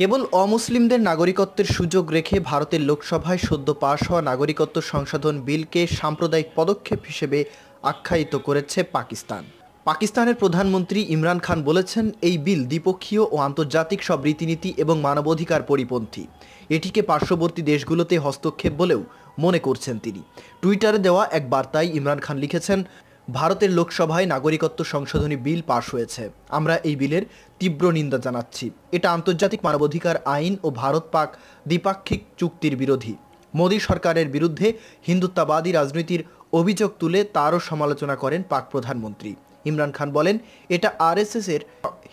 কেবল অমুসলিমদের নাগরিকত্বের সুযোগ রেখে ভারতের লোকসভায় সদ্য পাশ হওয়া নাগরিকত্ব সংশোধন বিলকে সাম্প্রদায়িক পদক্ষেপ হিসেবে আখ্যায়িত করেছে পাকিস্তান পাকিস্তানের প্রধানমন্ত্রী ইমরান খান বলেছেন এই বিল দ্বিপক্ষীয় ও আন্তর্জাতিক সব রীতিনীতি এবং মানবাধিকার পরিপন্থী এটিকে পার্শ্ববর্তী দেশগুলোতে হস্তক্ষেপ বলেও মনে করছেন তিনি টুইটারে দেওয়া এক বার্তায় ইমরান খান লিখেছেন ভারতের লোকসভায় নাগরিকত্ব সংশোধনী বিল পাশ হয়েছে আমরা এই বিলের তীব্র নিন্দা জানাচ্ছি এটা আন্তর্জাতিক মানবাধিকার আইন ও ভারত পাক দ্বিপাক্ষিক চুক্তির বিরোধী মোদী সরকারের বিরুদ্ধে হিন্দুত্বাবাদী রাজনীতির অভিযোগ তুলে তারও সমালোচনা করেন পাক প্রধানমন্ত্রী ইমরান খান বলেন এটা আরএসএসের এর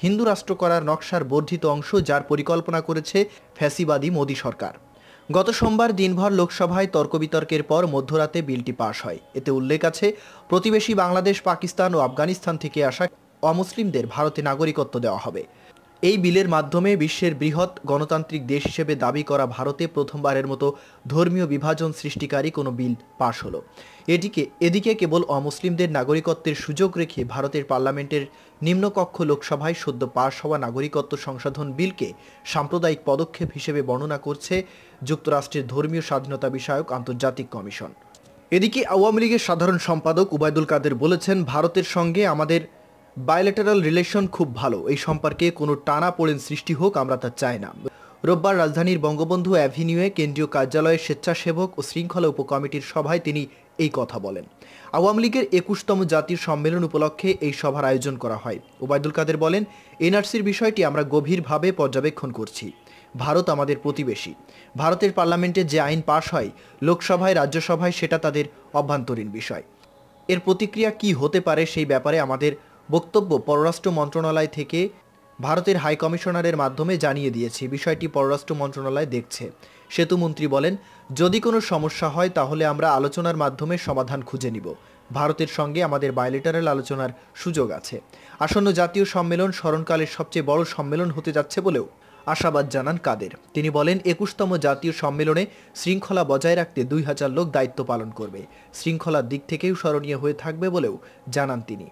হিন্দু রাষ্ট্র করার নকশার বর্ধিত অংশ যার পরিকল্পনা করেছে ফ্যাসিবাদী মোদী সরকার গত সোমবার দিনভর লোকসভায় তর্ক বিতর্কের পর মধ্যরাতে বিলটি পাশ হয় এতে উল্লেখ আছে প্রতিবেশী বাংলাদেশ পাকিস্তান ও আফগানিস্তান থেকে আসা অমুসলিমদের ভারতে নাগরিকত্ব দেওয়া হবে এই বিলের মাধ্যমে বিশ্বের বৃহৎ গণতান্ত্রিক দেশ হিসেবে দাবি করা ভারতে প্রথমবারের মতো ধর্মীয় বিভাজন সৃষ্টিকারী কোনো বিল পাশ হলো এটিকে এদিকে কেবল অমুসলিমদের নাগরিকত্বের সুযোগ রেখে ভারতের পার্লামেন্টের নিম্নকক্ষ লোকসভায় সদ্য পাশ হওয়া নাগরিকত্ব সংশোধন বিলকে সাম্প্রদায়িক পদক্ষেপ হিসেবে বর্ণনা করছে যুক্তরাষ্ট্রের ধর্মীয় স্বাধীনতা বিষয়ক আন্তর্জাতিক কমিশন এদিকে আওয়ামী লীগের সাধারণ সম্পাদক উবায়দুল কাদের বলেছেন ভারতের সঙ্গে আমাদের বায়োলেটারাল রিলেশন খুব ভালো এই সম্পর্কে কোনো টানা পড়েন সৃষ্টি হোক আমরা তা চাই না রোববার রাজধানীর বঙ্গবন্ধু অ্যাভিনিউয়ে কেন্দ্রীয় কার্যালয়ের স্বেচ্ছাসেবক ও শৃঙ্খলা উপকমিটির সভায় তিনি এই কথা বলেন আওয়ামী লীগের একুশতম জাতীয় সম্মেলন উপলক্ষে এই সভার আয়োজন করা হয় ওবায়দুল কাদের বলেন এনআরসির বিষয়টি আমরা গভীরভাবে পর্যবেক্ষণ করছি ভারত আমাদের প্রতিবেশী ভারতের পার্লামেন্টে যে আইন পাশ হয় লোকসভায় রাজ্যসভায় সেটা তাদের অভ্যন্তরীণ বিষয় এর প্রতিক্রিয়া কি হতে পারে সেই ব্যাপারে আমাদের বক্তব্য পররাষ্ট্র মন্ত্রণালয় থেকে ভারতের হাই কমিশনারের মাধ্যমে জানিয়ে দিয়েছে বিষয়টি পররাষ্ট্র মন্ত্রণালয় দেখছে সেতুমন্ত্রী বলেন যদি কোনো সমস্যা হয় তাহলে আমরা আলোচনার মাধ্যমে সমাধান খুঁজে নিব ভারতের সঙ্গে আমাদের বায়োলিটারাল আলোচনার সুযোগ আছে আসন্ন জাতীয় সম্মেলন স্মরণকালের সবচেয়ে বড় সম্মেলন হতে যাচ্ছে বলেও আশাবাদ জানান কাদের তিনি বলেন একুশতম জাতীয় সম্মেলনে শৃঙ্খলা বজায় রাখতে দুই হাজার লোক দায়িত্ব পালন করবে শৃঙ্খলার দিক থেকেও স্মরণীয় হয়ে থাকবে বলেও জানান তিনি